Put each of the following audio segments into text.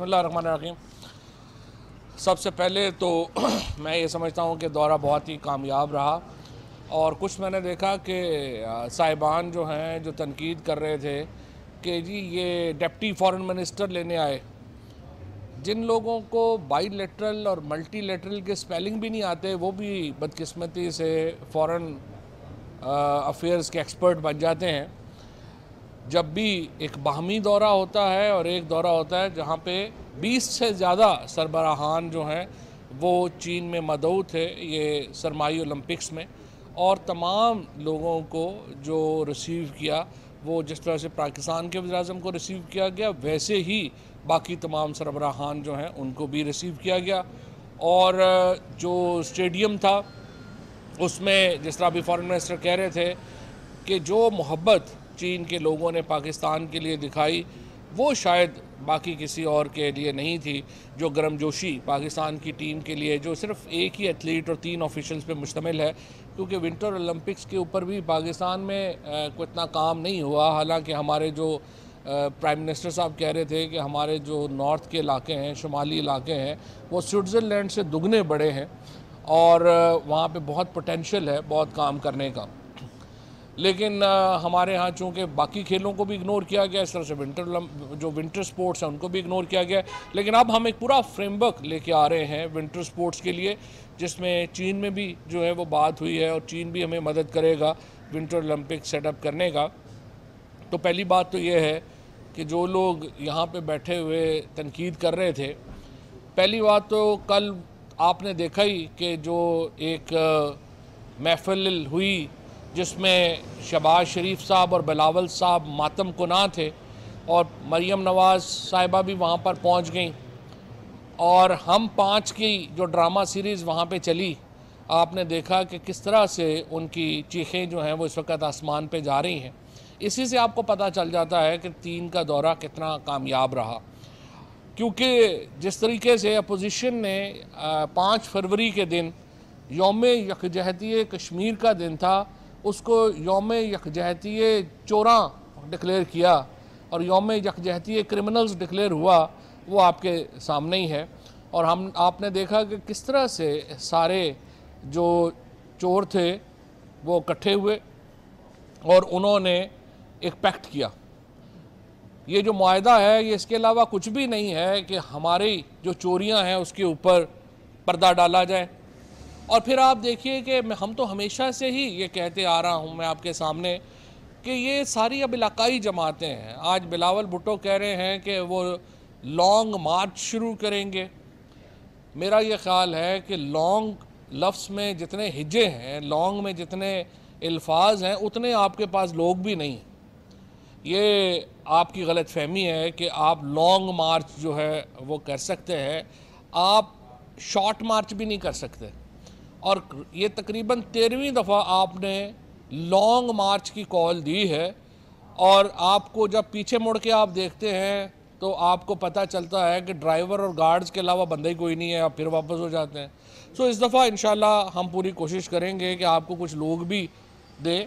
रहीम सबसे पहले तो मैं ये समझता हूँ कि दौरा बहुत ही कामयाब रहा और कुछ मैंने देखा कि साहिबान जो हैं जो तनकीद कर रहे थे कि जी ये डिप्टी फॉरेन मिनिस्टर लेने आए जिन लोगों को बाईलेटरल और मल्टीलेटरल के स्पेलिंग भी नहीं आते वो भी बदकिस्मती से फॉरेन अफेयर्स के एक्सपर्ट बन जाते हैं जब भी एक बाहमी दौरा होता है और एक दौरा होता है जहाँ पे 20 से ज़्यादा सरबराहान जो हैं वो चीन में मदऊ थे ये सरमाई ओलंपिक्स में और तमाम लोगों को जो रिसीव किया वो जिस तरह से पाकिस्तान के वजी को रिसीव किया गया वैसे ही बाकी तमाम सरबराहान जो हैं उनको भी रिसीव किया गया और जो स्टेडियम था उसमें जिस तरह अभी फॉरन मिनिस्टर कह रहे थे कि जो मोहब्बत चीन के लोगों ने पाकिस्तान के लिए दिखाई वो शायद बाकी किसी और के लिए नहीं थी जो गर्मजोशी पाकिस्तान की टीम के लिए जो सिर्फ एक ही एथलीट और तीन ऑफिशल्स पे मुश्तमिल है क्योंकि विंटर ओलंपिक्स के ऊपर भी पाकिस्तान में कोई इतना काम नहीं हुआ हालांकि हमारे जो प्राइम मिनिस्टर साहब कह रहे थे कि हमारे जो नॉर्थ के इलाके हैं शुमाली इलाके हैं वो स्विट्ज़रलैंड से दुगने बड़े हैं और वहाँ पर बहुत पोटेंशल है बहुत काम करने का लेकिन आ, हमारे यहाँ चूँकि बाकी खेलों को भी इग्नोर किया गया इस तरह से विंटर जो विंटर स्पोर्ट्स हैं उनको भी इग्नोर किया गया लेकिन अब हम एक पूरा फ्रेमवर्क लेके आ रहे हैं विंटर स्पोर्ट्स के लिए जिसमें चीन में भी जो है वो बात हुई है और चीन भी हमें मदद करेगा विंटर ओलंपिक सेटअप करने का तो पहली बात तो ये है कि जो लोग यहाँ पर बैठे हुए तनकीद कर रहे थे पहली बात तो कल आपने देखा ही कि जो एक महफिल हुई जिसमें शबाज शरीफ साहब और बिलावल साहब मातम कुना थे और मरियम नवाज साहिबा भी वहाँ पर पहुँच गई और हम पाँच की जो ड्रामा सीरीज़ वहाँ पर चली आपने देखा कि किस तरह से उनकी चीखें जो हैं वो इस वक्त आसमान पर जा रही हैं इसी से आपको पता चल जाता है कि तीन का दौरा कितना कामयाब रहा क्योंकि जिस तरीके से अपोजिशन ने पाँच फरवरी के दिन योम यकजहती कश्मीर का दिन था उसको योम यकजहती चोरा डिक्लेयर किया और योम यकजहती क्रिमिनल्स डिक्लेयर हुआ वो आपके सामने ही है और हम आपने देखा कि किस तरह से सारे जो चोर थे वो इकट्ठे हुए और उन्होंने एक पैक्ट किया ये जो माहा है ये इसके अलावा कुछ भी नहीं है कि हमारी जो चोरियां हैं उसके ऊपर पर्दा डाला जाए और फिर आप देखिए कि हम तो हमेशा से ही ये कहते आ रहा हूँ मैं आपके सामने कि ये सारी अब इलाकाई जमातें हैं आज बिलावल भुट्टो कह रहे हैं कि वो लॉन्ग मार्च शुरू करेंगे मेरा ये ख्याल है कि लॉन्ग लफ्स में जितने हिजे हैं लॉन्ग में जितने अल्फाज हैं उतने आपके पास लोग भी नहीं हैं ये आपकी गलत फहमी है कि आप लॉन्ग मार्च जो है वो कर सकते हैं आप शॉर्ट मार्च भी नहीं कर सकते और ये तकरीबन तेरहवीं दफ़ा आपने लॉन्ग मार्च की कॉल दी है और आपको जब पीछे मुड़ के आप देखते हैं तो आपको पता चलता है कि ड्राइवर और गार्ड्स के अलावा बंदा ही कोई नहीं है आप फिर वापस हो जाते हैं सो इस दफ़ा इन हम पूरी कोशिश करेंगे कि आपको कुछ लोग भी दें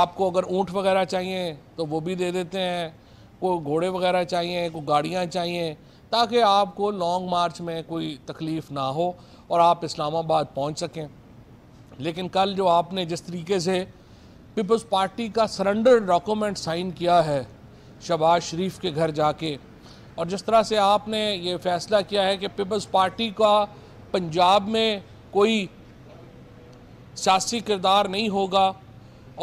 आपको अगर ऊँट वगैरह चाहिए तो वो भी दे देते हैं कोई घोड़े वगैरह चाहिए कोई गाड़ियाँ चाहिए ताकि आपको लॉन्ग मार्च में कोई तकलीफ़ ना हो और आप इस्लामाबाद पहुंच सकें लेकिन कल जो आपने जिस तरीके से पीपल्स पार्टी का सरेंडर डॉक्यूमेंट साइन किया है शबाज शरीफ के घर जाके और जिस तरह से आपने ये फ़ैसला किया है कि पीपल्स पार्टी का पंजाब में कोई सियासी किरदार नहीं होगा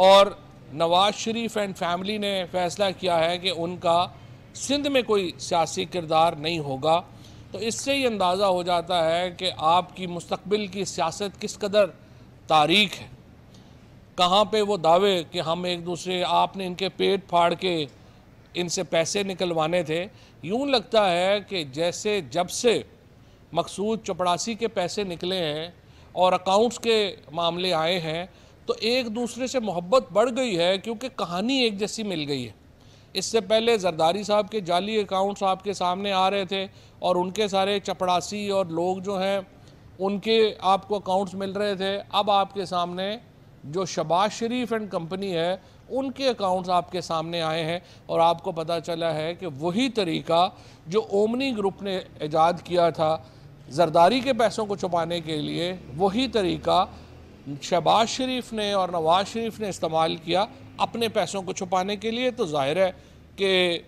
और नवाज शरीफ एंड फैमिली ने फ़ैसला किया है कि उनका सिंध में कोई सियासी किरदार नहीं होगा तो इससे ही अंदाज़ा हो जाता है कि आपकी मुस्तबिल की सियासत किस कदर तारीख है कहाँ पर वो दावे कि हम एक दूसरे आपने इनके पेट फाड़ के इनसे पैसे निकलवाने थे यूँ लगता है कि जैसे जब से मकसूद चपड़ासी के पैसे निकले हैं और अकाउंट्स के मामले आए हैं तो एक दूसरे से मोहब्बत बढ़ गई है क्योंकि कहानी एक जैसी मिल गई है इससे पहले जरदारी साहब के जाली अकाउंट्स आपके सामने आ रहे थे और उनके सारे चपड़ासी और लोग जो हैं उनके आपको अकाउंट्स मिल रहे थे अब आपके सामने जो शबाज शरीफ एंड कंपनी है उनके अकाउंट्स आपके सामने आए हैं और आपको पता चला है कि वही तरीका जो ओमनी ग्रुप ने ईजाद किया था जरदारी के पैसों को छुपाने के लिए वही तरीका शहबाज शरीफ ने और नवाज शरीफ ने इस्तेमाल किया अपने पैसों को छुपाने के लिए तो जाहिर है कि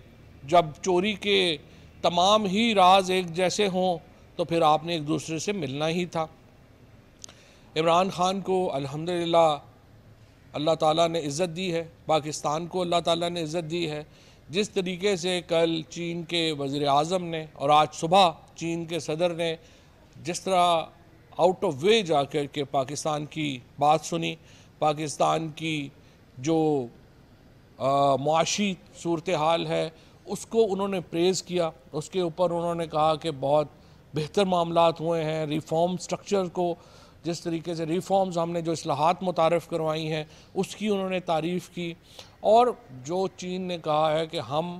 जब चोरी के तमाम ही राज एक जैसे हों तो फिर आपने एक दूसरे से मिलना ही था इमरान ख़ान को अल्हम्दुलिल्लाह अल्लाह ताला ने इज़्ज़त दी है पाकिस्तान को अल्लाह ताला ने इज़्ज़त दी है जिस तरीके से कल चीन के वज़र अजम ने और आज सुबह चीन के सदर ने जिस तरह आउट ऑफ वे जा कर के पाकिस्तान की बात सुनी पाकिस्तान की जो मुआशी सूरत हाल है उसको उन्होंने प्रेज़ किया उसके ऊपर उन्होंने कहा कि बहुत बेहतर मामला हुए हैं रिफॉर्म स्ट्रक्चर को जिस तरीके से रिफॉर्म्स हमने जो असलाहत मुतारफ़ करवाई हैं उसकी उन्होंने तारीफ़ की और जो चीन ने कहा है कि हम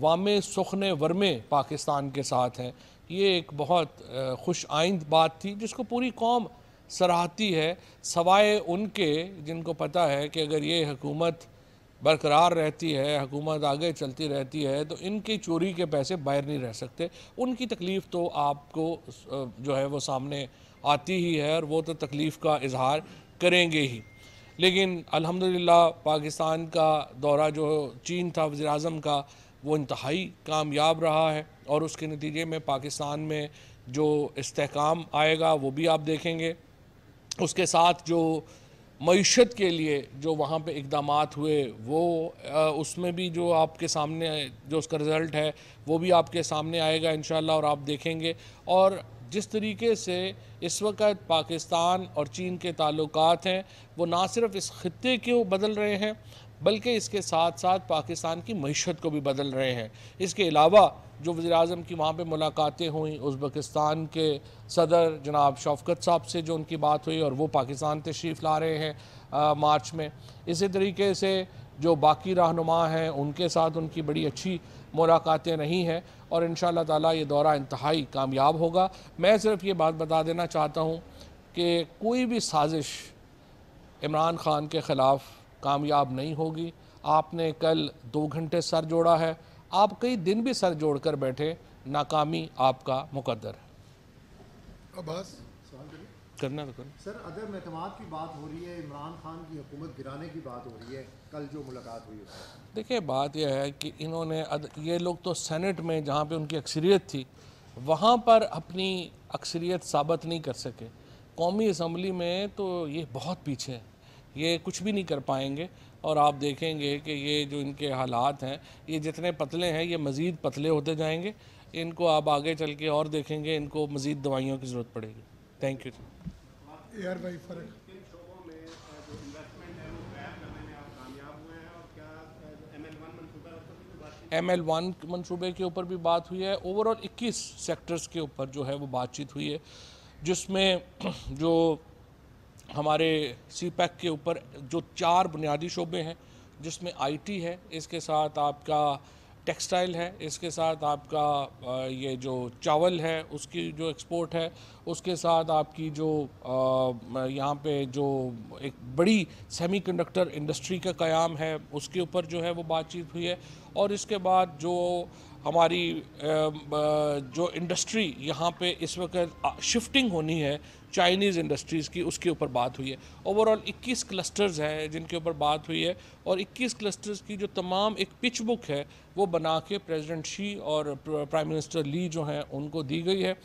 वाम सुखन वर्मे पाकिस्तान के साथ हैं ये एक बहुत खुश आइंद बात थी जिसको पूरी कौम सराहती है सवाए उनके जिनको पता है कि अगर ये हुकूमत बरकरार रहती है हुकूमत आगे चलती रहती है तो इनकी चोरी के पैसे बाहर नहीं रह सकते उनकी तकलीफ़ तो आपको जो है वो सामने आती ही है और वो तो तकलीफ़ का इजहार करेंगे ही लेकिन अल्हम्दुलिल्लाह पाकिस्तान का दौरा जो चीन था वज़ी अजम का वो इंतहाई कामयाब रहा है और उसके नतीजे में पाकिस्तान में जो इसकाम आएगा वो भी आप देखेंगे उसके साथ जो मीशत के लिए जो वहाँ पे इकदाम हुए वो उसमें भी जो आपके सामने जो उसका रिज़ल्ट है वो भी आपके सामने आएगा इन और आप देखेंगे और जिस तरीके से इस वक्त पाकिस्तान और चीन के ताल्लुक हैं वो ना सिर्फ इस ख़त्े के बदल रहे हैं बल्कि इसके साथ साथ पाकिस्तान की मीशत को भी बदल रहे हैं इसके अलावा जो वज़ी अजम की वहाँ पर मुलाकातें हुई उज़्बकिस्तान के सदर जनाब शौकत साहब से जो उनकी बात हुई और वो पाकिस्तान तशरीफ़ ला रहे हैं आ, मार्च में इसी तरीके से जो बाकी रहनुमा हैं उनके साथ उनकी बड़ी अच्छी मुलाकातें रही हैं और इन ताला ये दौरा इंतहाई कामयाब होगा मैं सिर्फ ये बात बता देना चाहता हूँ कि कोई भी साजिश इमरान खान के ख़िलाफ़ कामयाब नहीं होगी आपने कल दो घंटे सर जोड़ा है आप कई दिन भी सर जोड़ कर बैठे नाकामी आपका मुकदर है बस करना तो करना सर अगर अहतमाद की बात हो रही है इमरान खान की हुकूमत गिराने की बात हो रही है कल जो मुलाकात हुई देखिए बात यह है कि इन्होंने अद, ये लोग तो सेनेट में जहाँ पर उनकी अक्सरियत थी वहाँ पर अपनी अक्सरियत साबित नहीं कर सके कौमी असम्बली में तो ये बहुत पीछे हैं ये कुछ भी नहीं कर पाएंगे और आप देखेंगे कि ये जो इनके हालात हैं ये जितने पतले हैं ये मज़ीद पतले होते जाएंगे इनको आप आगे चल के और देखेंगे इनको मज़ीद दवाइयों की ज़रूरत पड़ेगी थैंक यू यार भाई फ़र्क एम एल वन मनसूबे के ऊपर भी बात हुई है ओवरऑल 21 सेक्टर्स के ऊपर जो है वो बातचीत हुई है जिसमें जो हमारे सी पैक के ऊपर जो चार बुनियादी शोबे हैं जिसमें आईटी है इसके साथ आपका टेक्सटाइल है इसके साथ आपका ये जो चावल है उसकी जो एक्सपोर्ट है उसके साथ आपकी जो यहाँ पे जो एक बड़ी सेमीकंडक्टर इंडस्ट्री का कयाम है उसके ऊपर जो है वो बातचीत हुई है और इसके बाद जो हमारी जो इंडस्ट्री यहाँ पे इस वक्त शिफ्टिंग होनी है चाइनीज़ इंडस्ट्रीज़ की उसके ऊपर बात हुई है ओवरऑल 21 क्लस्टर्स हैं जिनके ऊपर बात हुई है और 21 क्लस्टर्स की जो तमाम एक पिच बुक है वो बना के प्रेजिडेंट शी और प्राइम मिनिस्टर ली जो हैं उनको दी गई है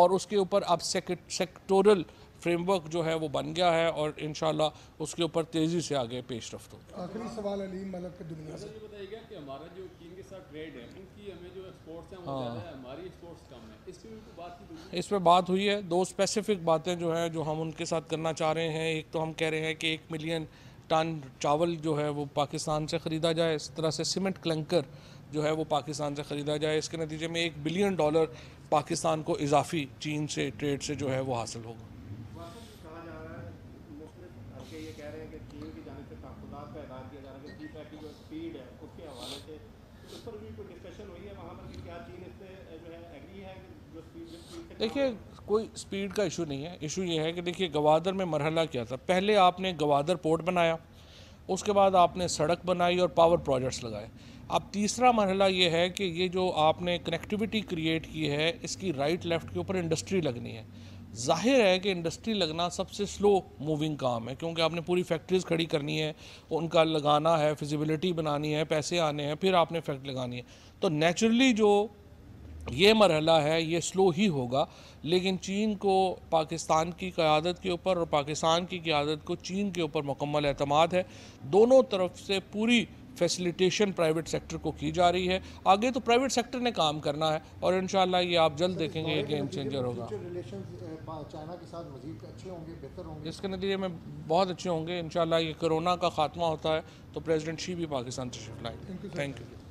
और उसके ऊपर अब सेक्टोरल फ्रेमवर्क जो है वो बन गया है और इन उसके ऊपर तेज़ी से आगे पेश रफ्त होगी आखिरी सवाल अली मलक मतलब अच्छा, के हाँ। दुनिया से इस पर बात बात हुई है दो स्पेसिफिक बातें जो हैं जो हम उनके साथ करना चाह रहे हैं एक तो हम कह रहे हैं कि एक मिलियन टन चावल जो है वो पाकिस्तान से ख़रीदा जाए इस तरह से सीमेंट क्लंकर जो है वो पाकिस्तान से ख़रीदा जाए इसके नतीजे में एक बिलियन डॉलर पाकिस्तान को इजाफी चीन से ट्रेड से जो है वो हासिल होगा देखिए कोई स्पीड का इशू नहीं है इशू ये है कि देखिए गवादर में मरहला क्या था पहले आपने गवादर पोर्ट बनाया उसके बाद आपने सड़क बनाई और पावर प्रोजेक्ट्स लगाए अब तीसरा मरहला ये है कि ये जो आपने कनेक्टिविटी क्रिएट की है इसकी राइट लेफ़्ट के ऊपर इंडस्ट्री लगनी है जाहिर है कि इंडस्ट्री लगना सबसे स्लो मूविंग काम है क्योंकि आपने पूरी फैक्ट्रीज खड़ी करनी है उनका लगाना है फिजिबिलिटी बनानी है पैसे आने हैं फिर आपने फैक्ट्री लगानी है तो नेचुरली जो ये मरहला है ये स्लो ही होगा लेकिन चीन को पाकिस्तान की क़्यादत के ऊपर और पाकिस्तान की क़्यादत को चीन के ऊपर मुकम्मल अतमाद है दोनों तरफ से पूरी फैसिलिटेशन प्राइवेट सेक्टर को की जा रही है आगे तो प्राइवेट सेक्टर ने काम करना है और इन ये आप जल्द देखेंगे ये गेम चेंजर होगा चाइना के साथ मजीद अच्छे होंगे बेहतर होंगे इसके नतीजे में बहुत अच्छे होंगे इन ये कोरोना का खात्मा होता है तो प्रेजिडेंट शी भी पाकिस्तान तशरीफ लाएंगे थैंक यू